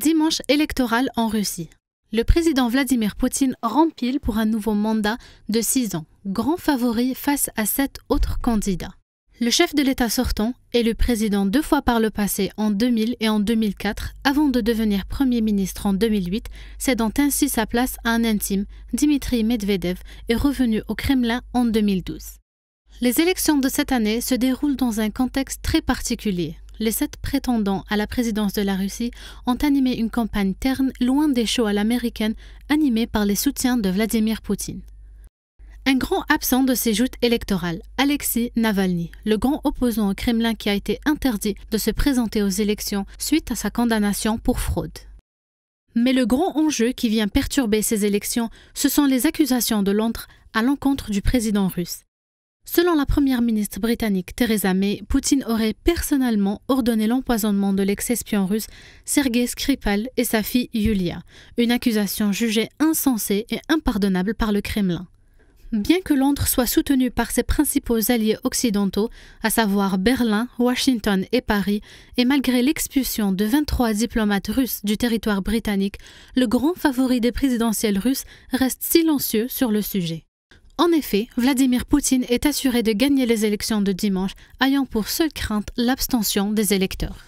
Dimanche électoral en Russie. Le président Vladimir Poutine rempile pour un nouveau mandat de 6 ans, grand favori face à sept autres candidats. Le chef de l'État sortant élu président deux fois par le passé en 2000 et en 2004 avant de devenir Premier ministre en 2008, cédant ainsi sa place à un intime, Dmitri Medvedev, est revenu au Kremlin en 2012. Les élections de cette année se déroulent dans un contexte très particulier. Les sept prétendants à la présidence de la Russie ont animé une campagne terne loin des shows à l'américaine animée par les soutiens de Vladimir Poutine. Un grand absent de ces joutes électorales, Alexis Navalny, le grand opposant au Kremlin qui a été interdit de se présenter aux élections suite à sa condamnation pour fraude. Mais le grand enjeu qui vient perturber ces élections, ce sont les accusations de Londres à l'encontre du président russe. Selon la première ministre britannique Theresa May, Poutine aurait personnellement ordonné l'empoisonnement de l'ex-espion russe Sergei Skripal et sa fille Yulia, une accusation jugée insensée et impardonnable par le Kremlin. Bien que Londres soit soutenue par ses principaux alliés occidentaux, à savoir Berlin, Washington et Paris, et malgré l'expulsion de 23 diplomates russes du territoire britannique, le grand favori des présidentielles russes reste silencieux sur le sujet. En effet, Vladimir Poutine est assuré de gagner les élections de dimanche, ayant pour seule crainte l'abstention des électeurs.